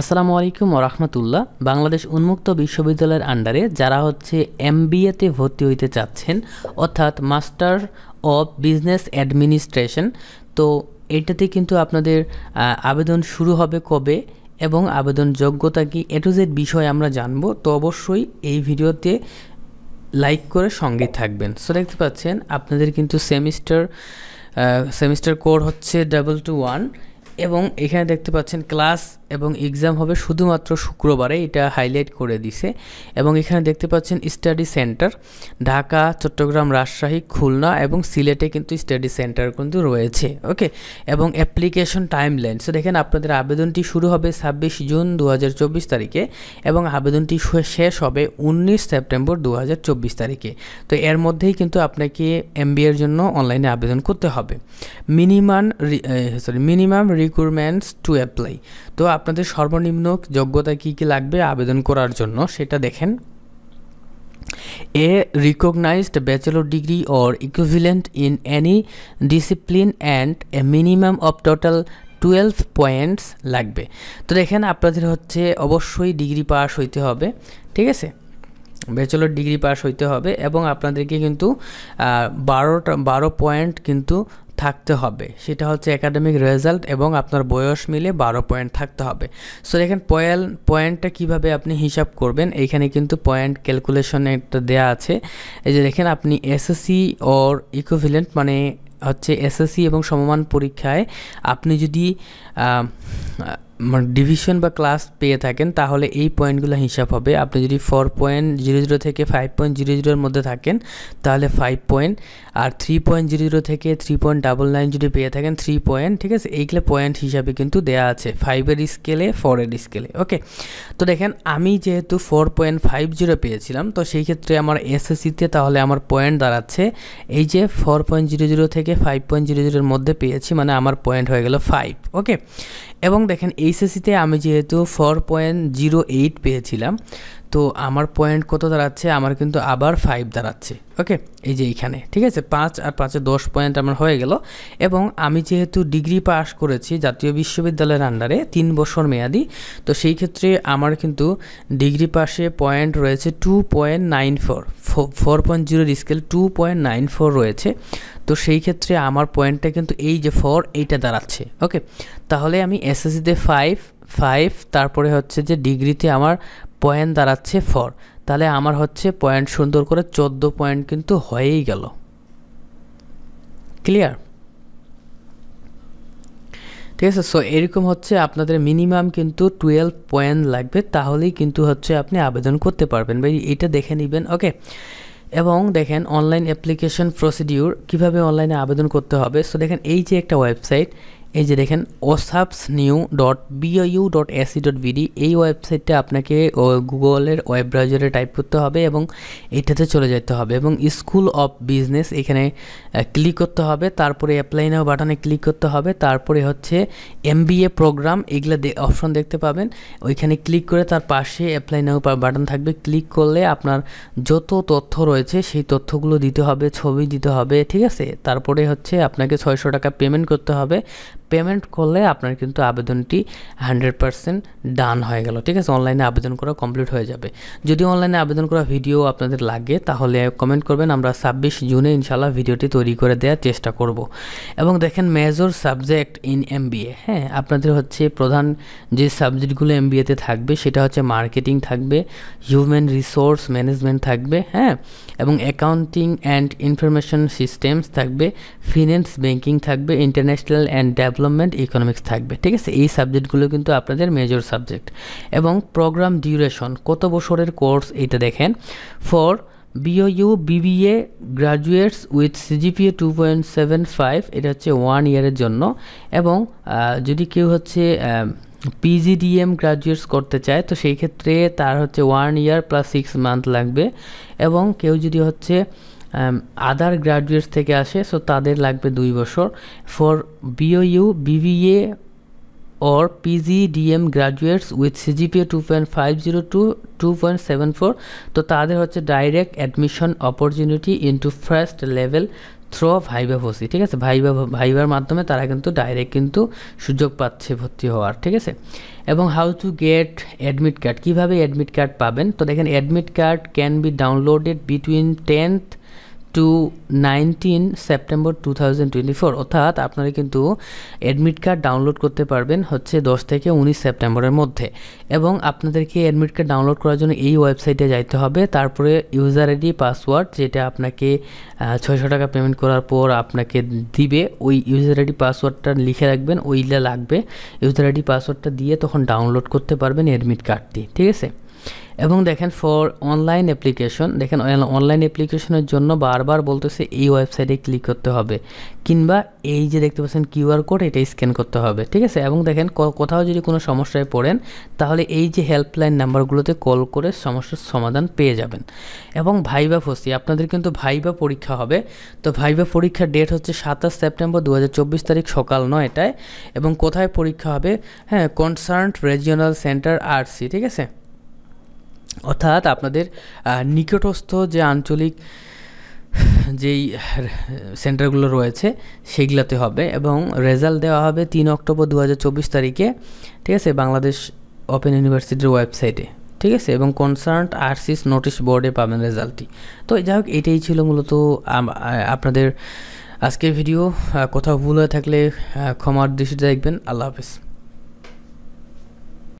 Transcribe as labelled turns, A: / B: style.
A: আসসালামু আলাইকুম রহমতুল্লাহ বাংলাদেশ উন্মুক্ত বিশ্ববিদ্যালয়ের আন্ডারে যারা হচ্ছে এম বিএতে ভর্তি হইতে চাচ্ছেন অর্থাৎ মাস্টার অফ বিজনেস অ্যাডমিনিস্ট্রেশন তো এটাতে কিন্তু আপনাদের আবেদন শুরু হবে কবে এবং আবেদন যোগ্যতা কি এ টু জেড বিষয় আমরা জানব তো অবশ্যই এই ভিডিওতে লাইক করে সঙ্গে থাকবেন সো দেখতে পাচ্ছেন আপনাদের কিন্তু সেমিস্টার সেমিস্টার কোড হচ্ছে ডাবল টু ওয়ান এবং এখানে দেখতে পাচ্ছেন ক্লাস এবং এক্সাম হবে শুধুমাত্র শুক্রবারে এটা হাইলাইট করে দিছে এবং এখানে দেখতে পাচ্ছেন স্টাডি সেন্টার ঢাকা চট্টগ্রাম রাজশাহী খুলনা এবং সিলেটে কিন্তু স্টাডি সেন্টার কিন্তু রয়েছে ওকে এবং অ্যাপ্লিকেশন টাইম লাইন সো দেখেন আপনাদের আবেদনটি শুরু হবে ছাব্বিশ জুন দু তারিখে এবং আবেদনটি শেষ হবে উনিশ সেপ্টেম্বর দু তারিখে তো এর মধ্যেই কিন্তু আপনাকে এম এর জন্য অনলাইনে আবেদন করতে হবে minimum sorry minimum requirements to apply তো আপনাদের সর্বনিম্ন যোগ্যতা কী কী লাগবে আবেদন করার জন্য সেটা দেখেন a recognised bachelor degree or equivalent in any discipline and a minimum of total twelve points লাগবে তো দেখেন আপনাদের হচ্ছে অবশ্যই ডিগ্রি পাস হইতে হবে ঠিক আছে ব্যাচেলর ডিগ্রি পাস হইতে হবে এবং আপনাদেরকে কিন্তু বারোটা বারো পয়েন্ট কিন্তু থাকতে হবে সেটা হচ্ছে একাডেমিক রেজাল্ট এবং আপনার বয়স মিলে বারো পয়েন্ট থাকতে হবে সো দেখেন পয়েন্ট পয়েন্টটা কিভাবে আপনি হিসাব করবেন এখানে কিন্তু পয়েন্ট ক্যালকুলেশন একটা দেয়া আছে এই যে দেখেন আপনি এসএসসি ওর ইকোভিলেন্ট মানে হচ্ছে এসএসসি এবং সমমান পরীক্ষায় আপনি যদি ডিভিশন মানে বা ক্লাস পেয়ে থাকেন তাহলে এই পয়েন্টগুলো হিসাব হবে আপনি যদি ফোর পয়েন্ট জিরো জিরো থেকে ফাইভ পয়েন্ট জিরো জিরোর মধ্যে থাকেন তাহলে ফাইভ পয়েন্ট আর থ্রি পয়েন্ট জিরো জিরো থেকে থ্রি পয়েন্ট ডাবল নাইন যদি পেয়ে থাকেন থ্রি পয়েন্ট ঠিক আছে এইগুলো পয়েন্ট হিসাবে কিন্তু দেয়া আছে ফাইভের স্কেলে ফোরের স্কেলে ওকে তো দেখেন আমি যেহেতু ফোর পয়েন্ট ফাইভ জিরো পেয়েছিলাম তো সেই ক্ষেত্রে আমার এসএসসিতে তাহলে আমার পয়েন্ট দাঁড়াচ্ছে এই যে ফোর পয়েন্ট জিরো জিরো থেকে ফাইভ পয়েন্ট জিরো জিরোর মধ্যে পেয়েছি মানে আমার পয়েন্ট হয়ে গেল ফাইভ ওকে এবং দেখেন এইচএসিতে আমি যেহেতু ফোর পয়েন্ট জিরো এইট পেয়েছিলাম তো আমার পয়েন্ট কত দাঁড়াচ্ছে আমার কিন্তু আবার ফাইভ দাঁড়াচ্ছে ওকে এই যে এইখানে ঠিক আছে পাঁচ আর পাঁচে দশ পয়েন্ট আমার হয়ে গেল এবং আমি যেহেতু ডিগ্রি পাশ করেছি জাতীয় বিশ্ববিদ্যালয়ের আন্ডারে তিন বছর মেয়াদি তো সেই ক্ষেত্রে আমার কিন্তু ডিগ্রি পাশে পয়েন্ট রয়েছে two point nine four four point জিরোর scale two point nine four রয়েছে তো সেই ক্ষেত্রে আমার পয়েন্টটা কিন্তু এই যে ফোর এইটা দাঁড়াচ্ছে ওকে তাহলে আমি এসএসসিতে ফাইভ ফাইভ তারপরে হচ্ছে যে ডিগ্রিতে আমার পয়েন্ট দাঁড়াচ্ছে ফোর তাহলে আমার হচ্ছে পয়েন্ট সুন্দর করে চোদ্দো পয়েন্ট কিন্তু হয়েই গেল ক্লিয়ার ঠিক আছে সো এরকম হচ্ছে আপনাদের মিনিমাম কিন্তু টুয়েলভ পয়েন্ট লাগবে তাহলেই কিন্তু হচ্ছে আপনি আবেদন করতে পারবেন ভাই এটা দেখে নেবেন ওকে এবং দেখেন অনলাইন অ্যাপ্লিকেশন প্রসিডিউর কিভাবে অনলাইনে আবেদন করতে হবে সো দেখেন এই যে একটা ওয়েবসাইট এই যে দেখেন osaps new dot BIU dot AC dot BD এই ওয়েবসাইটটা আপনাকে গুগলের ওয়েব ব্রাউজারে টাইপ করতে হবে এবং এটাতে চলে যেতে হবে এবং স্কুল অফ বিজনেস এখানে ক্লিক করতে হবে তারপরে অ্যাপ্লাই নাও বাটনে ক্লিক করতে হবে তারপরে হচ্ছে এমবিএ প্রোগ্রাম এগুলো অপশন দেখতে পাবেন ওইখানে ক্লিক করে তার পাশে অ্যাপ্লাই নাও বাটন থাকবে ক্লিক করলে আপনার যত তথ্য রয়েছে সেই তথ্যগুলো দিতে হবে ছবি দিতে হবে ঠিক আছে তারপরে হচ্ছে আপনাকে ছয়শো টাকা পেমেন্ট করতে হবে পেমেন্ট করলে আপনার কিন্তু আবেদনটি হান্ড্রেড পারসেন্ট ডান হয়ে গেল ঠিক আছে অনলাইনে আবেদন করা কমপ্লিট হয়ে যাবে যদি অনলাইনে আবেদন করা ভিডিও আপনাদের লাগে তাহলে কমেন্ট করবেন আমরা ছাব্বিশ জুনে ইনশাল্লাহ ভিডিওটি তৈরি করে দেওয়ার চেষ্টা করব এবং দেখেন মেজর সাবজেক্ট ইন এম হ্যাঁ আপনাদের হচ্ছে প্রধান যে সাবজেক্টগুলো এম বিএতে থাকবে সেটা হচ্ছে মার্কেটিং থাকবে হিউম্যান রিসোর্স ম্যানেজমেন্ট থাকবে হ্যাঁ এবং অ্যাকাউন্টিং অ্যান্ড ইনফরমেশন সিস্টেমস থাকবে ফিনান্স ব্যাংকিং থাকবে ইন্টারন্যাশনাল অ্যান্ড ডেভেলপমেন্ট ইকোনমিক্স থাকবে ঠিক আছে এই সাবজেক্টগুলো কিন্তু আপনাদের মেজর সাবজেক্ট এবং প্রোগ্রাম ডিউরেশন কত বছরের কোর্স এইটা দেখেন for BOU BBA graduates with CGPA two point seven five এটা হচ্ছে ওয়ান ইয়ারের জন্য এবং যদি কেউ হচ্ছে পিজিডিএম গ্রাজুয়েটস করতে চায় তো সেই ক্ষেত্রে তার হচ্ছে one year plus six month লাগবে এবং কেউ যদি হচ্ছে আদার um, গ্রাজুয়েটস থেকে আসে সো তাদের লাগবে দুই বছর for BOU BBA or DM graduates with CGPA two point five zero to two point seven four তো তাদের হচ্ছে direct admission opportunity into first level through viva ভর্তি ঠিক আছে ভাইভা ভাইভার মাধ্যমে তারা কিন্তু ডাইরেক্ট কিন্তু সুযোগ পাচ্ছে ভর্তি হওয়ার ঠিক আছে এবং how to get admit card কীভাবে অ্যাডমিট কার্ড পাবেন তো দেখেন admit card can be downloaded between tenth to nineteen September two thousand twenty four অর্থাৎ আপনারা কিন্তু অ্যাডমিট কার্ড ডাউনলোড করতে পারবেন হচ্ছে দশ থেকে উনিশ সেপ্টেম্বরের মধ্যে এবং আপনাদেরকে অ্যাডমিট কার্ড ডাউনলোড করার জন্য এই ওয়েবসাইটে যাইতে হবে তারপরে ইউজার আইডি পাসওয়ার্ড যেটা আপনাকে ছয়শো টাকা পেমেন্ট করার পর আপনাকে দিবে ওই ইউজার আইডি পাসওয়ার্ডটা লিখে রাখবেন ওইটা লাগবে ইউজার আইডি পাসওয়ার্ডটা দিয়ে তখন ডাউনলোড করতে পারবেন অ্যাডমিট কার্ডটি ঠিক আছে এবং দেখেন ফর অনলাইন অ্যাপ্লিকেশন দেখেন অনলাইন অ্যাপ্লিকেশনের জন্য বারবার বলতেছে এই ওয়েবসাইটে ক্লিক করতে হবে কিংবা এই যে দেখতে পাচ্ছেন কিউআর কোড এটা স্ক্যান করতে হবে ঠিক আছে এবং দেখেন কোথাও যদি কোনো সমস্যায় পড়েন তাহলে এই যে হেল্পলাইন নাম্বারগুলোতে কল করে সমস্যার সমাধান পেয়ে যাবেন এবং ভাইবা ফসি আপনাদের কিন্তু ভাইবা পরীক্ষা হবে তো ভাইবা পরীক্ষার ডেট হচ্ছে সাতাশ সেপ্টেম্বর দু তারিখ সকাল নয়টায় এবং কোথায় পরীক্ষা হবে হ্যাঁ কনসার্ন রেজিওনাল সেন্টার আরসি ঠিক আছে অর্থাৎ আপনাদের নিকটস্থ যে আঞ্চলিক যেই সেন্টারগুলো রয়েছে সেগুলোতে হবে এবং রেজাল্ট দেওয়া হবে তিন অক্টোবর দু তারিখে ঠিক আছে বাংলাদেশ ওপেন ইউনিভার্সিটির ওয়েবসাইটে ঠিক আছে এবং কনসার্ন আরসিস নোটিশ বোর্ডে পাবেন রেজাল্টটি তো যাই হোক এটাই ছিল মূলত আপনাদের আজকের ভিডিও কোথাও ভুল হয়ে থাকলে ক্ষমার দৃষ্টিতে দেখবেন আল্লাহ হাফিজ